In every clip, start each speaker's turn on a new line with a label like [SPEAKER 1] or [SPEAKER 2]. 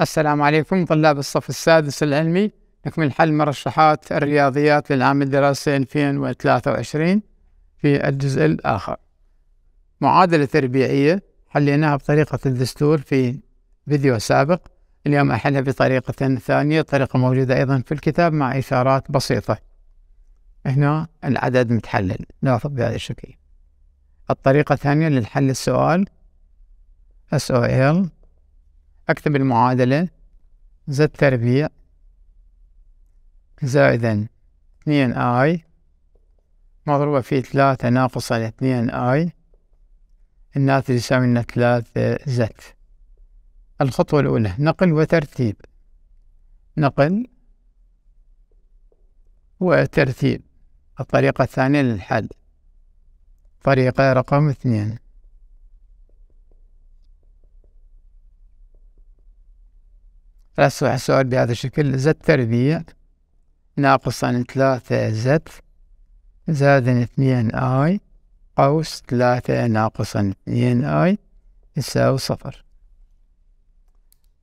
[SPEAKER 1] السلام عليكم طلاب الصف السادس العلمي نكمل حل مرشحات الرياضيات للعام الدراسي 2023 في الجزء الآخر معادلة تربيعية حليناها بطريقة الدستور في فيديو سابق اليوم أحلها بطريقة ثانية طريقة موجودة أيضا في الكتاب مع إشارات بسيطة هنا العدد متحلل لاحظ بهذا الشكل الطريقة الثانية للحل السؤال SOL أكتب المعادلة زد تربيع زائدا اثنين اي مضروبة في ثلاثة ناقصا اثنين اي الناتج يساوي لنا ثلاثة زد الخطوة الأولى نقل وترتيب نقل وترتيب الطريقة الثانية للحل طريقة رقم اثنين لا يصلح السؤال بهذا الشكل زد تربيع ناقص عن ثلاثة زد زاد اثنين اي قوس ثلاثة ناقص عن اثنين اي يساوي صفر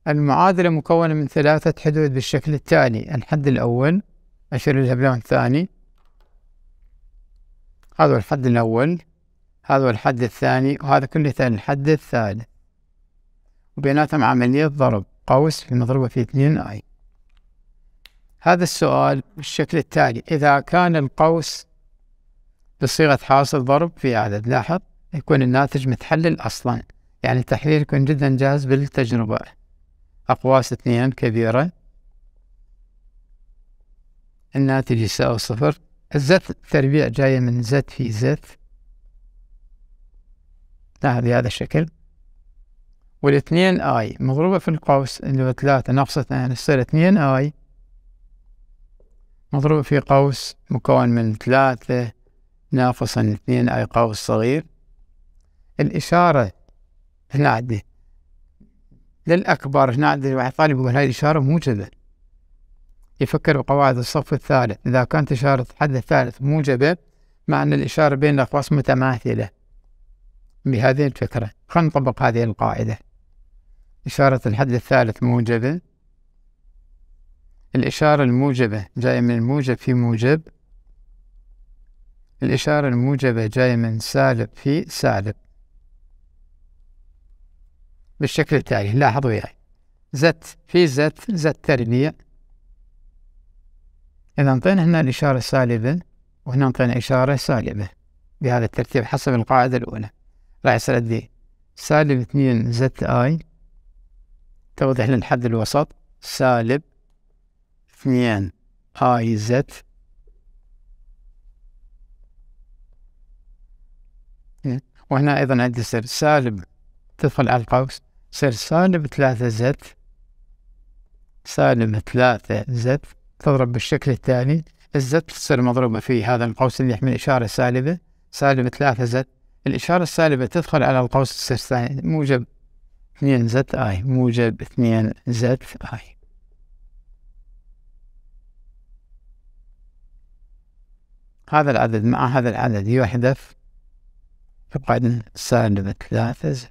[SPEAKER 1] المعادلة مكونة من ثلاثة حدود بالشكل التالي الحد الأول أشير بلون الثاني هذا هو الحد الأول هذا هو الحد الثاني وهذا كله الحد الثالث وبيناتهم عملية ضرب قوس في مضروبة في اثنين اي هذا السؤال بالشكل التالي إذا كان القوس بصيغة حاصل ضرب في عدد لاحظ يكون الناتج متحلل أصلا يعني التحليل يكون جدا جاهز بالتجربة أقواس اثنين كبيرة الناتج يساوي صفر الزت التربيع جاية من زت في زت لاحظ هذا الشكل والاثنين اي مضروبة في القوس اللي هو ثلاثة ناقص اثنين تصير اثنين اي مضروبة في قوس مكون من ثلاثة ناقصا اثنين اي قوس صغير الإشارة هنا عندي للأكبر هنا عندي واحد طالب يقول هاي الإشارة موجبة يفكر بقواعد الصف الثالث إذا كانت إشارة الحد الثالث موجبة معنى الإشارة بين الأقواس متماثلة بهذه الفكرة خلينا نطبق هذه القاعدة إشارة الحد الثالث موجبة الإشارة الموجبة جاية من الموجب في موجب الإشارة الموجبة جاية من سالب في سالب بالشكل التالي لاحظوا وياي زت في زت زت تربيع إذا أنطينا هنا الإشارة سالبة وهنا أنطينا إشارة سالبة بهذا الترتيب حسب القاعدة الأولى راح يصير عندي سالب اثنين زت آي توضح لنا الحد الوسط سالب اثنين اي زد وهنا أيضا عندي يصير سالب تدخل على القوس يصير سالب ثلاثة زد سالب ثلاثة زد تضرب بالشكل التالي الزد تصير مضروبة في هذا القوس اللي يحمل إشارة سالبة سالب ثلاثة زد الإشارة السالبة تدخل على القوس تصير موجب 2 زد اي موجب 2 زد اي هذا العدد مع هذا العدد يحذف عندنا سالب ثلاثة زد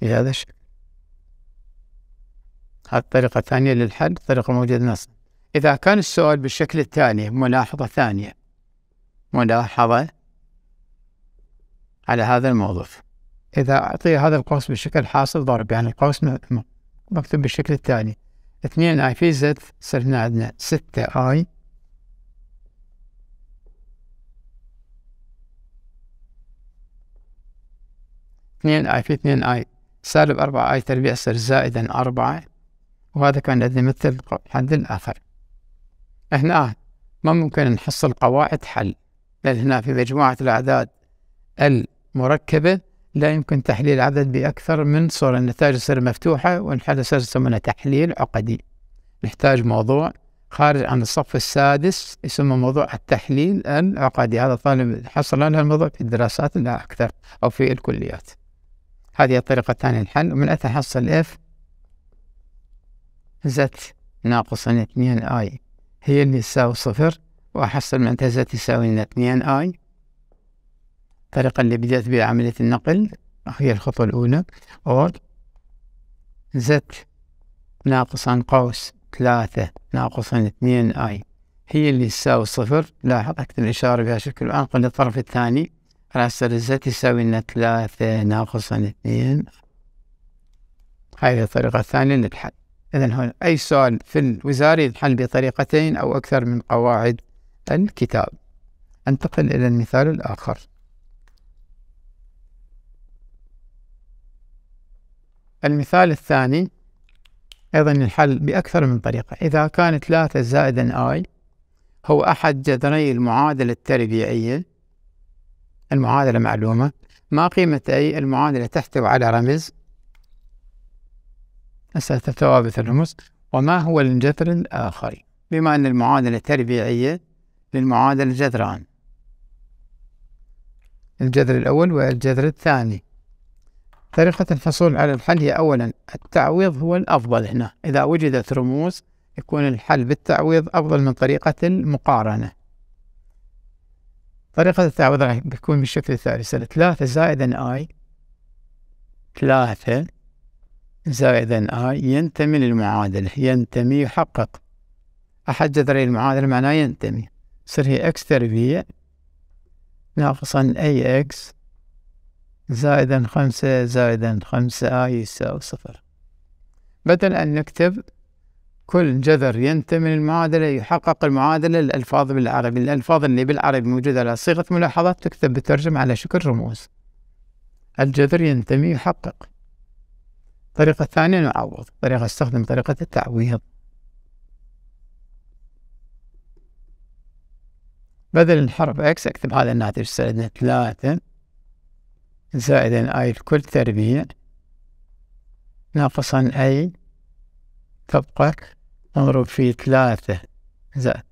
[SPEAKER 1] بهذا الشكل هذه الطريقة الثانية للحل الطريقة الموجودة نص إذا كان السؤال بالشكل التالي ملاحظة ثانية ملاحظة على هذا الموظف إذا أعطي هذا القوس بشكل حاصل ضرب يعني القوس مكتوب بالشكل التالي 2 اي في زد صار هنا عندنا 6 اي اثنين اي في اثنين اي سالب اربعة اي تربيع صار زائدا اربعة وهذا كان عندنا مثل حد الاخر هنا ما ممكن نحصل قواعد حل لان هنا في مجموعة الاعداد ال مركبة لا يمكن تحليل عدد بأكثر من صورة النتائج تصير مفتوحة والحالة تصير يسمونه تحليل عقدي نحتاج موضوع خارج عن الصف السادس يسمى موضوع التحليل العقدي هذا طالب حصل على الموضوع في الدراسات لا أكثر أو في الكليات هذه الطريقة الثانية للحل ومن أثر حصل اف زت ناقصا 2 اي هي اللي تساوي صفر وأحصل من زت يساوي 2 اي الطريقة اللي بدأت بها عملية النقل هي الخطوة الأولى أور زت ناقص عن قوس ثلاثة ناقص عن اثنين اي هي اللي تساوي صفر لاحظ أكتب الإشارة بها شكل وأنقل الطرف الثاني راستر الزت يساوي لنا ثلاثة ناقص عن اثنين هاي الطريقة الثانية للحل إذا هون أي سؤال في الوزارة ينحل بطريقتين أو أكثر من قواعد الكتاب أنتقل إلى المثال الآخر المثال الثاني أيضا الحل بأكثر من طريقة إذا كان 3 زائد آي هو أحد جذري المعادلة التربيعية المعادلة معلومة ما قيمة أي المعادلة تحتوي على رمز أساسة ثوابت الرمز وما هو الجذر الآخر بما أن المعادلة تربيعية للمعادلة جذران الجذر الأول والجذر الثاني طريقة الحصول على الحل هي أولا التعويض هو الأفضل هنا إذا وجدت رموز يكون الحل بالتعويض أفضل من طريقة المقارنة طريقة التعويض راح بيكون بالشكل التالي سنة ثلاثة زائدا آي ثلاثة زائدا آي ينتمي للمعادلة ينتمي يحقق أحد جذري المعادلة معناه ينتمي تصير هي إكس تربيع ناقصا أي إكس زائدا خمسة زائدا خمسة آه، يساوي صفر بدل أن نكتب كل جذر ينتمي للمعادلة يحقق المعادلة الألفاظ بالعربي الألفاظ اللي بالعربي موجودة على صيغة ملاحظات تكتب بالترجمة على شكل رموز الجذر ينتمي يحقق الطريقة الثانية نعوض طريقة استخدم طريقة التعويض بدل الحرف اكس اكتب هذا الناتج سالب ثلاثة زائدا أي كل تربيع ناقصا أي تبقى اضرب في ثلاثة زائد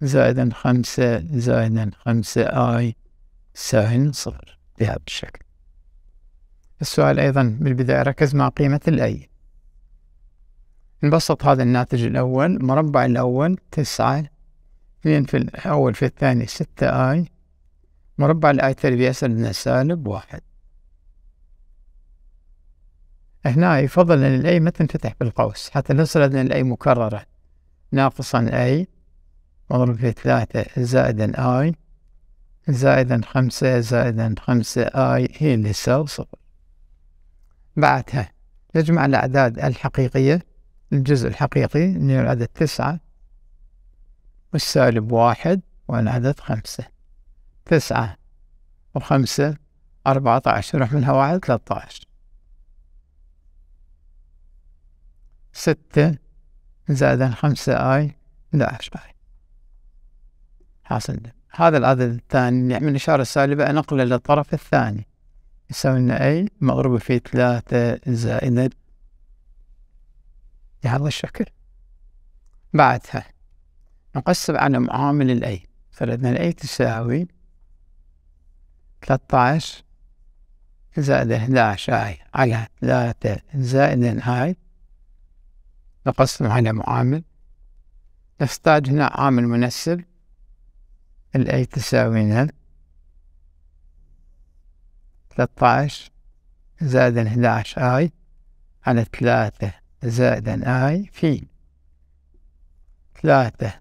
[SPEAKER 1] زائدا خمسة زائدا خمسة آي ساين صفر بهذا الشكل السؤال أيضا بالبداية ركز مع قيمة الأي نبسط هذا الناتج الأول مربع الأول تسعة اثنين في الأول في الثاني ستة آي مربع الآية بيصل من سالب واحد هنا يفضل أن الأي ما تنفتح بالقوس حتى نصل أن الأي مكررة ناقصا أي مضروب في ثلاثة زائدا أي زائدا خمسة زائدا خمسة آي هي اللي تساوي صفر بعدها نجمع الأعداد الحقيقية الجزء الحقيقي اللي هو العدد تسعة والسالب واحد والعدد خمسة تسعة وخمسة أربعة عشر روح منها واحد ثلاثة عشر ستة زائد خمسة آي إلى عشر آي حاصل هذا العدد الثاني اللي يعني من الإشارة السالبة أنقله للطرف الثاني يساوي لنا أي مضروبة في ثلاثة زائد بهذا الشكل بعدها نقسم على معامل الأي فردنا الأي تساوي 13 زائد 11 هاي على 3 زائد هاي نقسم على معامل نحتاج هنا عامل منسب الاي تساوي لنا 13 زائد 11 اي على 3 زائد اي في 3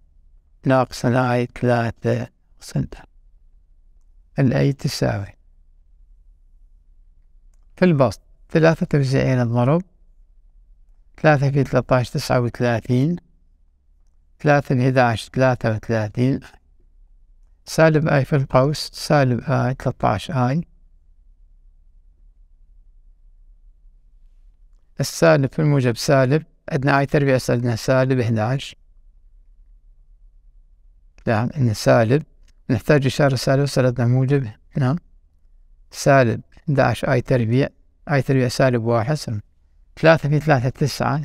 [SPEAKER 1] ناقص اي 3 سنتر الأي تساوي في البسط ثلاثة توزيعين الضرب ثلاثة في ثلاثة تسعة وثلاثين ثلاثة في عشر ثلاثة وثلاثين سالب اي في القوس سالب اي ثلاثة اي السالب في الموجب سالب عندنا اي تربيع سالب احدى عشر نعم إن سالب نحتاج إشارة سالب سردنا موجب نعم سالب 11 أي تربيع أي تربيع سالب واحد ثلاثة في ثلاثة تسعة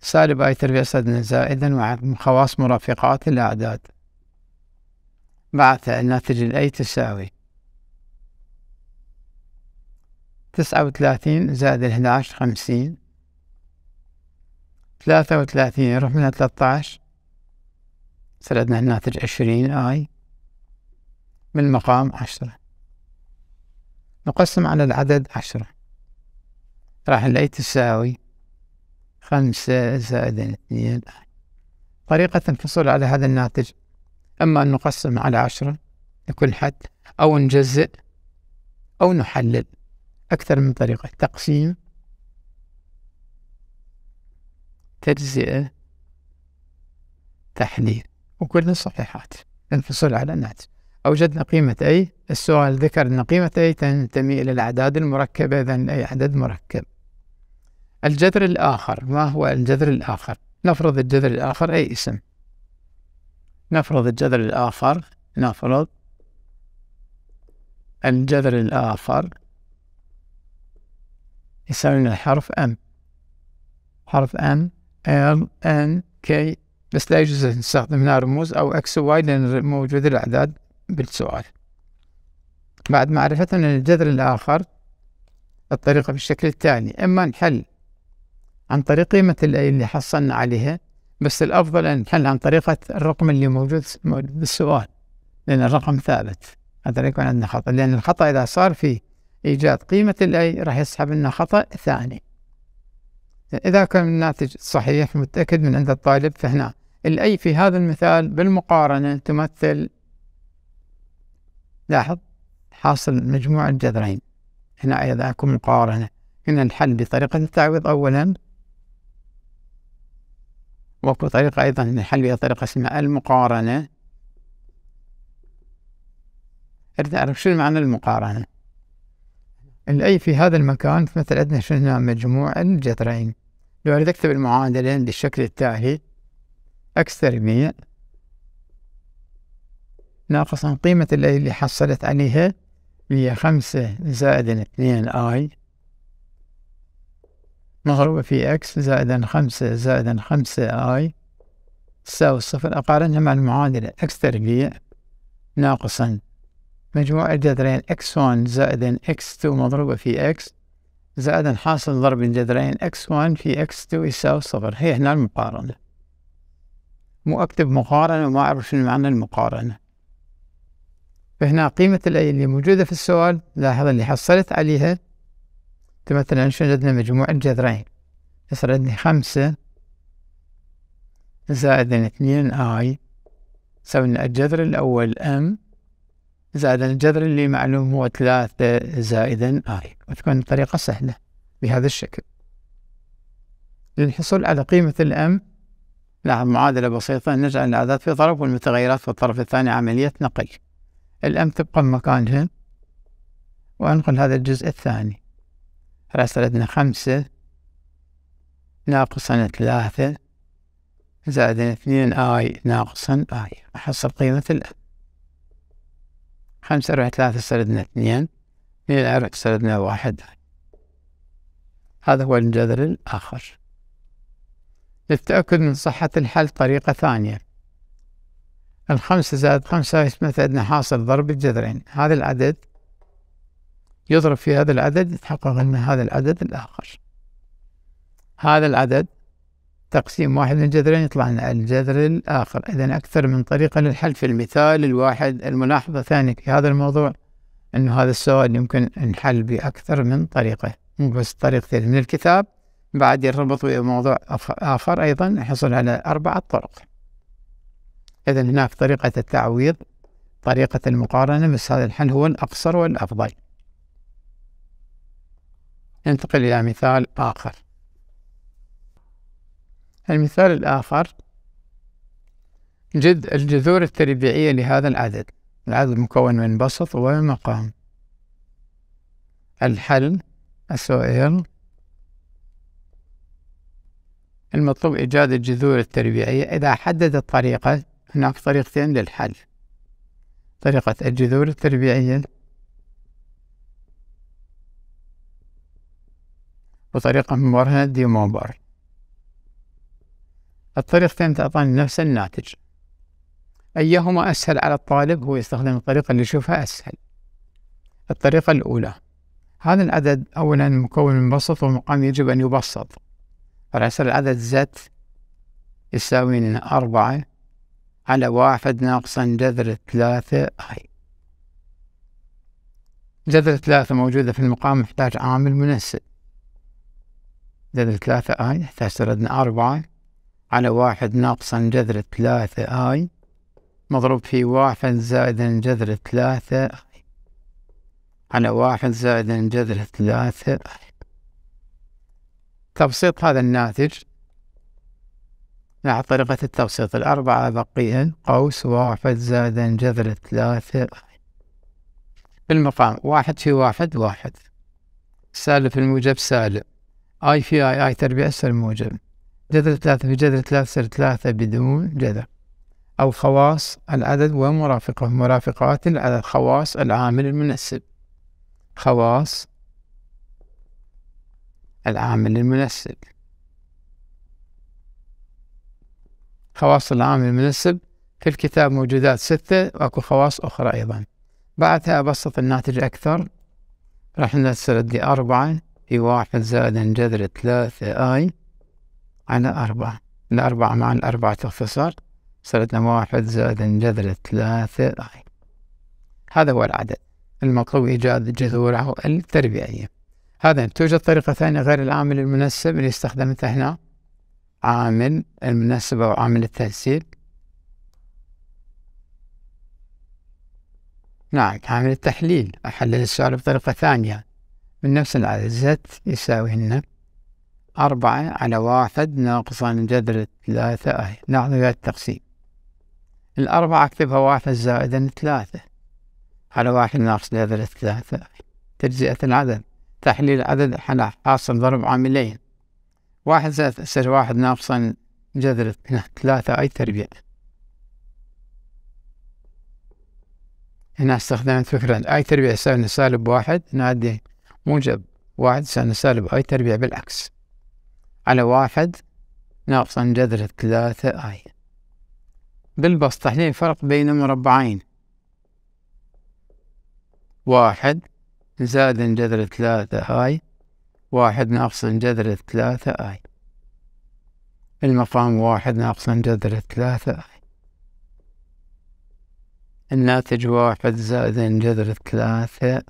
[SPEAKER 1] سالب أي تربيع سالب زائدا مع خواص مرافقات الأعداد بعث الناتج الأي تساوي تسعة وثلاثين زائد الأحد عشر خمسين ثلاثة وثلاثين يروح منها ثلاثة عشر سردنا الناتج عشرين آي من مقام عشرة نقسم على العدد عشرة راح نلاقي تساوي خمسة زائد اثنين طريقة الحصول على هذا الناتج أما أن نقسم على عشرة لكل حد أو نجزئ أو نحلل أكثر من طريقة تقسيم تجزئة تحليل وكلها صحيحات انفصل على الناتج أوجدنا قيمة أي السؤال ذكر أن قيمة أي تنتمي إلى الأعداد المركبة إذا أي عدد مركب الجذر الآخر ما هو الجذر الآخر نفرض الجذر الآخر أي اسم نفرض الجذر الآخر نفرض الجذر الآخر يساوي الحرف أم حرف أم L N K بس لا يجوز نستخدم هنا رموز أو X و Y لأن موجود الأعداد بالسؤال بعد معرفتنا للجذر الآخر الطريقة بالشكل التالي إما نحل عن طريق قيمة اللي حصلنا عليها بس الأفضل أن نحل عن طريقة الرقم اللي موجود بالسؤال لأن الرقم ثابت هذا لا يكون عندنا خطأ لأن الخطأ إذا صار في إيجاد قيمة الأي راح يسحب لنا خطأ ثاني إذا كان الناتج صحيح متأكد من عند الطالب فهنا الأي في هذا المثال بالمقارنة تمثل لاحظ حاصل مجموع الجذرين هنا أيضا أكو مقارنة هنا الحل بطريقة التعويض أولا وأكو طريقة أيضا الحل بها طريقة اسمها المقارنة أريد أعرف شو معنى المقارنة الأي في هذا المكان مثل عندنا شنو مجموع الجذرين لو أريد أكتب المعادلة بالشكل التالي أكس تربيع ناقصا قيمة اللي حصلت عليها هي خمسة زائدا اثنين اي مضروبة في اكس زائدا خمسة زائدا خمسة اي تساوي صفر أقارنها مع المعادلة اكس تربيع ناقصا مجموع الجذرين اكس وان زائدا اكس تو مضروبة في اكس زائدا حاصل ضرب الجذرين اكس وان في اكس تو يساوي صفر هي هنا المقارنة مو أكتب مقارنة وما أعرف شنو معنى المقارنة فهنا قيمة الأي اللي موجودة في السؤال لاحظ اللي حصلت عليها تمثل عن شنو عندنا مجموعة جذرين يصير عندي خمسة زائد اثنين اي سوينا الجذر الأول ام زائد الجذر اللي معلوم هو ثلاثة زائدا اي وتكون الطريقة سهلة بهذا الشكل للحصول على قيمة الام لاحظ معادلة بسيطة نجعل الأعداد في طرف والمتغيرات في الطرف الثاني عملية نقل الأم تبقى مكانها وأنقل هذا الجزء الثاني خلاص عندنا خمسة ناقصا ثلاثة زائد اثنين آي ناقصا آي أحصل قيمة الأم خمسة أربعة ثلاثة سردنا اثنين اثنين أربعة سردنا واحد هذا هو الجذر الآخر للتأكد من صحة الحل طريقة ثانية الخمسة زائد خمسة يثبت أن حاصل ضرب الجذرين هذا العدد يضرب في هذا العدد يتحقق أن هذا العدد الآخر هذا العدد تقسيم واحد من الجذرين يطلع لنا الجذر الآخر إذا أكثر من طريقة للحل في المثال الواحد الملاحظة ثانية في هذا الموضوع أنه هذا السؤال يمكن نحل بأكثر من طريقة مو بس طريقتين من الكتاب بعد يربط ويا موضوع آخر أيضا نحصل على أربعة طرق إذا هناك طريقة التعويض طريقة المقارنة بس هذا الحل هو الأقصر والأفضل ننتقل إلى مثال آخر المثال الآخر جد الجذور التربيعية لهذا العدد العدد مكون من بسط ومقام الحل السؤال المطلوب إيجاد الجذور التربيعية إذا حدد الطريقة هناك طريقتين للحل طريقة الجذور التربيعية وطريقة مبرهنة ديموبر الطريقتين تعطان نفس الناتج أيهما أسهل على الطالب هو يستخدم الطريقة اللي يشوفها أسهل الطريقة الأولى هذا العدد أولا مكون بسط والمقام يجب أن يبسط فعلى العدد زت يساوي أربعة على واحد ناقصا جذر ثلاثة أي جذر ثلاثة موجودة في المقام محتاج عامل منسق جذر ثلاثة آي يحتاج سردنا أربعة على واحد ناقصا جذر ثلاثة آي مضروب في واحد زائدا جذر ثلاثة آي على واحد زائدا جذر ثلاثة آي تبسيط هذا الناتج مع طريقة التبسيط الأربعة بقيء قوس واحد زائد جذر ثلاثة في المقام واحد في واحد واحد سالب في الموجب سالب اي في اي اي تربيع سر موجب جذر ثلاثة في جذر ثلاثة سر ثلاثة بدون جذر أو خواص العدد ومرافقه مرافقات العدد خواص العامل المنسب خواص العامل المنسب خواص العام المنسب في الكتاب موجودات ستة وأكو خواص أخرى أيضا بعدها أبسط الناتج أكثر راح نسرد دي أربعة في واحد زائد جذر ثلاثة آي على أربعة الأربعة مع الأربعة تختصر صارت واحد زائد جذر ثلاثة آي هذا هو العدد المطلوب إيجاد جذوره التربيعية هذا توجد طريقة ثانية غير العامل المنسب اللي استخدمتها هنا عامل المناسبة وعامل التنسيب نعم عامل التحليل أحلل السؤال بطريقة ثانية من نفس العدد زد هنا أربعة على واحد ناقص جذر ثلاثة أي ناخذ نعم، ذات التقسيم الأربعة أكتبها واحد زائدا ثلاثة على واحد ناقص جذر ثلاثة تجزئة العدد تحليل العدد حاصل ضرب عاملين واحد زائد صير واحد ناقصا جذر ثلاثة أي تربيع هنا استخدمت فكرة أي تربيع يساوي سالب واحد نعدي موجب واحد يساوي سالب أي تربيع بالعكس على واحد ناقصا جذر ثلاثة أي بالبسط تحليل فرق بين مربعين واحد زائد جذر ثلاثة أي واحد ناقص جذر ثلاثة آي المقام واحد ناقص جذر ثلاثة آي الناتج واحد زائد جذر ثلاثة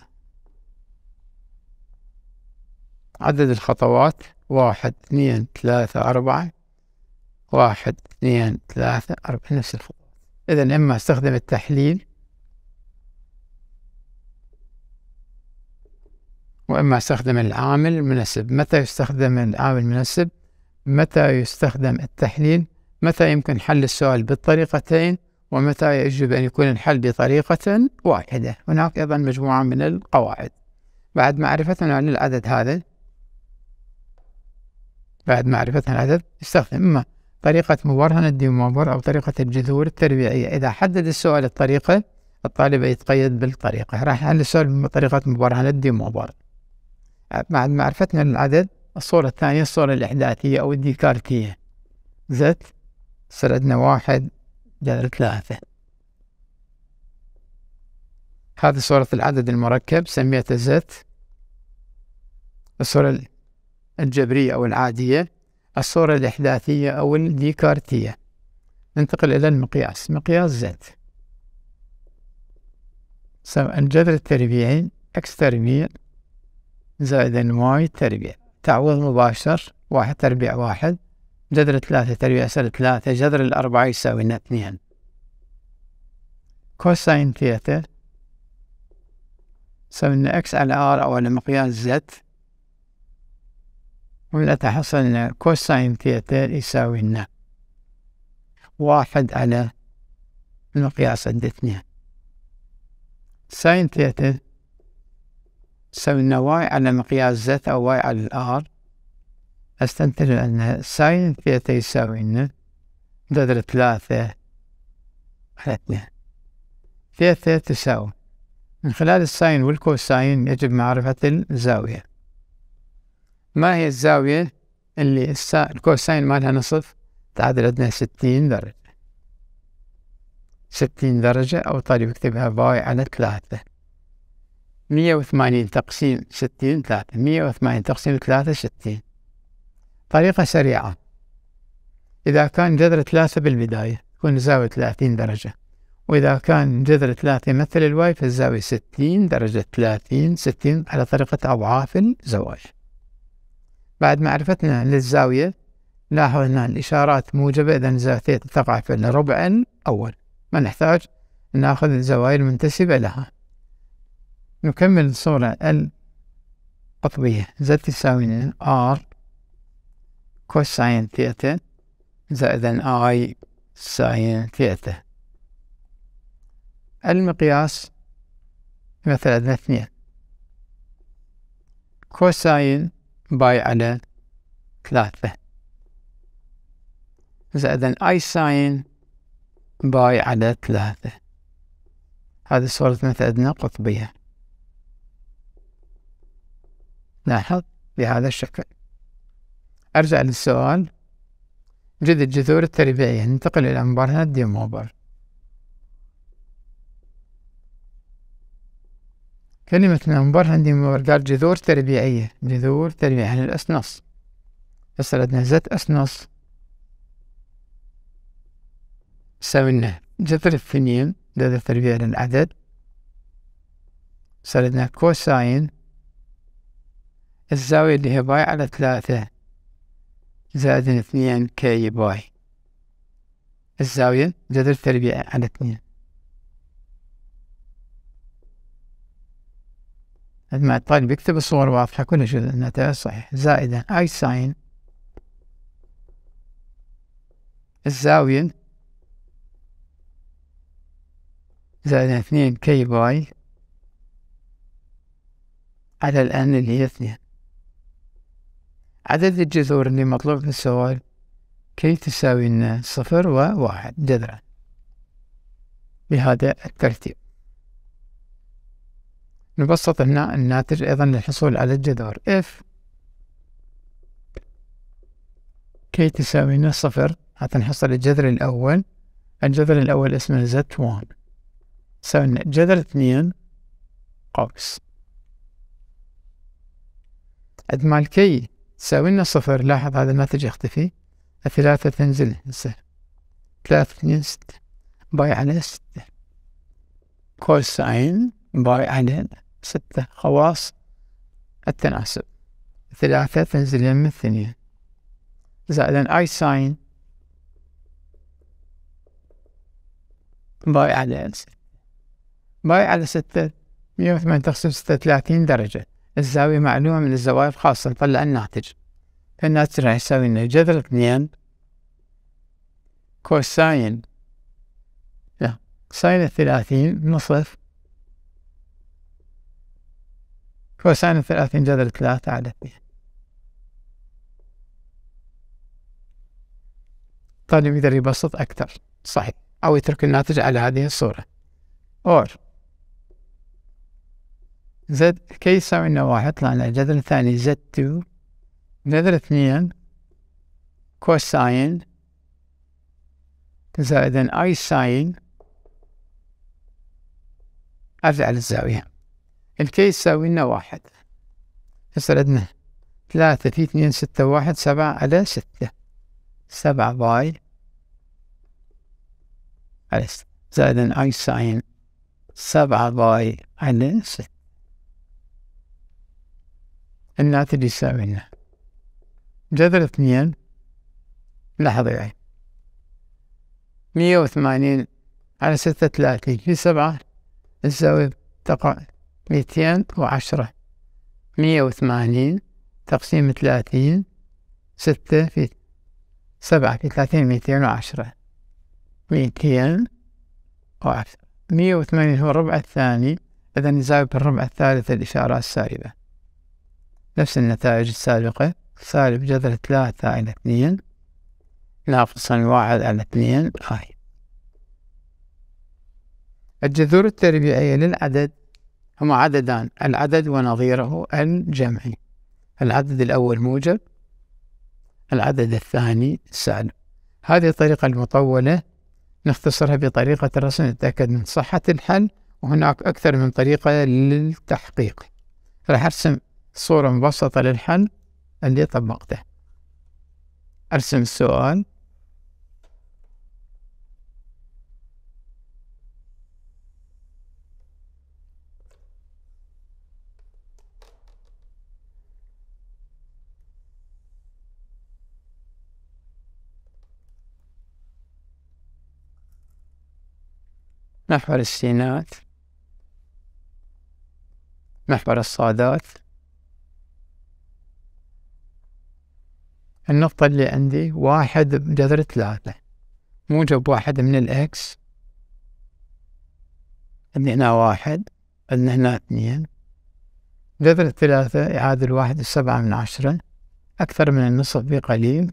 [SPEAKER 1] عدد الخطوات واحد اثنين ثلاثة أربعة واحد اثنين ثلاثة أربعة نفس الخطوات إذا إما استخدم التحليل وإما استخدم العامل المنسب متى يستخدم العامل المنسب متى يستخدم التحليل متى يمكن حل السؤال بالطريقتين ومتى يجب أن يكون الحل بطريقة واحدة هناك أيضا مجموعة من القواعد بعد معرفتنا عن العدد هذا بعد معرفتنا العدد استخدم إما طريقة مبرهنة ديموبر أو طريقة الجذور التربيعية إذا حدد السؤال الطريقة الطالب يتقيد بالطريقة راح نحل السؤال بطريقة مبرهنة ديموبر بعد معرفتنا للعدد الصورة الثانية الصورة الإحداثية أو الديكارتية زت صار عندنا واحد جذر ثلاثة هذه صورة العدد المركب سميتها زت الصورة الجبرية أو العادية الصورة الإحداثية أو الديكارتية ننتقل إلى المقياس مقياس زت الجذر التربيعي إكس تربيع زائد واي تربيع تعويض مباشر واحد تربيع واحد جذر ثلاثة تربيع سالب ثلاثة جذر الأربعة يساوي لنا اثنين كوساين ثيتا يساوي لنا اكس على ار أو على مقياس زد ولا تحصل لنا كوساين ثيتا يساوي لنا واحد على المقياس عند اثنين ساين ثيتا تساوي لنا واي على مقياس زت أو واي على الآر أستنتج أن ساين ثيتا يساوي لنا قدر ثلاثة على اثنين ثيتا تساوي من خلال الساين والكوساين يجب معرفة الزاوية ما هي الزاوية اللي السا... الكوساين مالها نصف تعادل عندنا ستين درجة ستين درجة أو طالب يكتبها باي على ثلاثة مية وثمانين تقسيم ستين ثلاثة مية وثمانين تقسيم ثلاثة ستين طريقة سريعة إذا كان جذر ثلاثة بالبداية يكون الزاوية ثلاثين درجة وإذا كان جذر ثلاثة يمثل الواي فالزاوية ستين درجة ثلاثين ستين على طريقة أضعاف الزوايا بعد معرفتنا للزاوية لاحظ هنا الإشارات موجبة إذا الزاوية تقع في الربع الأول ما نحتاج ناخذ الزوايا المنتسبة لها نكمل الصورة قطبية Z تساوي لنا R كوساين ثيتا زائد I ساين ثيتا المقياس مثلا عندنا اثنين كوساين باي على ثلاثة زائد I ساين باي على ثلاثة هذه صورة مثلا عندنا قطبية لاحظ بهذا الشكل أرجع للسؤال جد الجذور التربيعية ننتقل إلى مباراة ديموبر كلمة منبر عندي منبر قال جذور تربيعية جذور تربيعية عن الأسنص أسردنا زت أسنص سوينا جذر الثنين جذر تربيعي للعدد سردنا كوساين الزاوية اللي هي باي على ثلاثة زائد اثنين كي باي الزاوية جذر تربيع على اثنين عندما الطالب يكتب الصور واضحة كل شيء النتائج صحيح زائدة أي ساين الزاوية زائد اثنين كي باي على الآن اللي هي اثنين عدد الجذور اللي مطلوب في السؤال كي تساوي لنا صفر وواحد جذرا بهذا الترتيب نبسط هنا الناتج أيضا للحصول على الجذور F كي تساوي لنا صفر حتى نحصل الجذر الأول الجذر الأول اسمه Z1 تساوي لنا جذر اثنين قوس مال كي تساوي لنا صفر لاحظ هذا الناتج يختفي الثلاثة تنزل هسه ثلاثة اثنين ستة باي على ستة كوساين باي على ستة خواص التناسب ثلاثة تنزل يم الثانية زائدا اي ساين باي على ستة باي على ستة مية وثمانية تقسيم ستة وثلاثين درجة الزاوية معلومة من الزوايا الخاصة نطلع الناتج فالناتج راح يساوي لنا جذر اثنين كوساين لا ساين الثلاثين نصف كوساين الثلاثين جذر ثلاثة على اثنين طالب يقدر يبسط أكثر صحيح أو يترك الناتج على هذه الصورة or زد كي يساوي لنا واحد طلعنا الجذر الثاني زد تو جذر اثنين كوساين زائدا اي ساين ارجع للزاوية الكي يساوي لنا واحد يصير عندنا ثلاثة في اثنين ستة واحد سبعة على ستة سبعة باي على ستة زائدا اي ساين سبعة باي على ستة الناتج يساوي لنا جذر اثنين لحظة يعني مية وثمانين على ستة وثلاثين في سبعة الزاوية تقع ميتين وعشرة مية وثمانين تقسيم ثلاثين ستة في سبعة في ثلاثين ميتين وعشرة ميتين وعشرة مية وثمانين هو الربع الثاني إذا نزاوي بالربع الثالث الإشارة السالبة نفس النتائج السابقة سالب جذر ثلاثة على اثنين ناقصا واحد على اثنين هاي آه. الجذور التربيعية للعدد هما عددان العدد ونظيره الجمعي العدد الأول موجب العدد الثاني سالب هذه الطريقة المطولة نختصرها بطريقة الرسم نتأكد من صحة الحل وهناك أكثر من طريقة للتحقيق راح أرسم صورة مبسطة للحل اللي طبقته أرسم السؤال محور السينات محور الصادات النقطة اللي عندي واحد بجذر ثلاثة موجب واحد من الإكس عندنا هنا واحد عندنا هنا اثنين جذر الثلاثة يعادل واحد السبعة من عشرة أكثر من النصف بقليل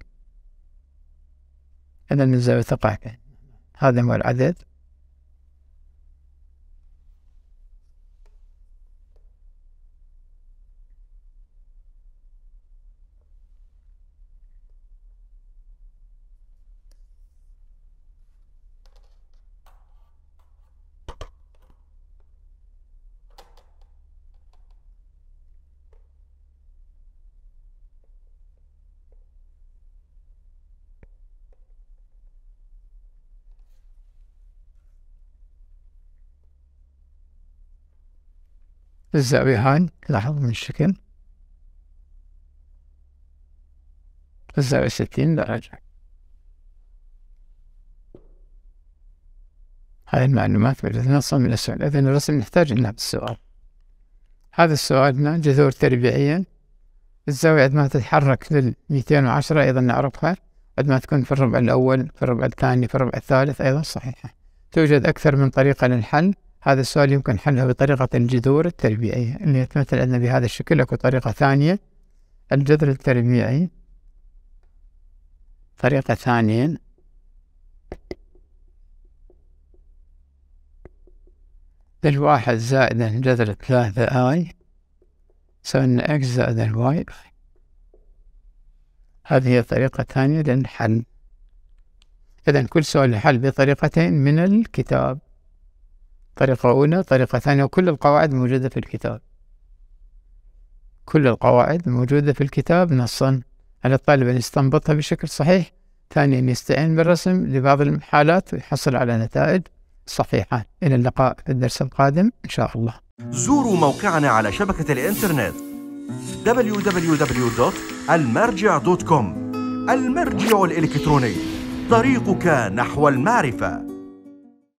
[SPEAKER 1] إذا الزاوية تقع هذا هو العدد الزاوية هاي لاحظ من الشكل الزاوية ستين درجة هاي المعلومات بدأت نصل من السؤال إذا الرسم نحتاج إلى السؤال هذا السؤال هنا جذور تربيعية الزاوية عندما تتحرك للميتين 210 أيضا نعرفها عندما تكون في الربع الأول في الربع الثاني في الربع الثالث أيضا صحيحة توجد أكثر من طريقة للحل هذا السؤال يمكن حله بطريقة الجذور التربيعية اللي يتمثل عندنا بهذا الشكل أكو طريقة ثانية الجذر التربيعي طريقة ثانية الواحد زائد الجذر الثلاثة آي يساوي لنا إكس زائد الواي هذه هي طريقة ثانية للحل إذا كل سؤال حل بطريقتين من الكتاب طريقة أولى طريقة ثانية وكل القواعد موجودة في الكتاب كل القواعد موجودة في الكتاب نصا على الطالب أن يستنبطها بشكل صحيح ثانيا يستعين بالرسم لبعض الحالات ويحصل على نتائج صحيحة إلى اللقاء في الدرس القادم إن شاء الله زوروا موقعنا على شبكة الإنترنت www.almarja.com المرجع الإلكتروني طريقك نحو المعرفة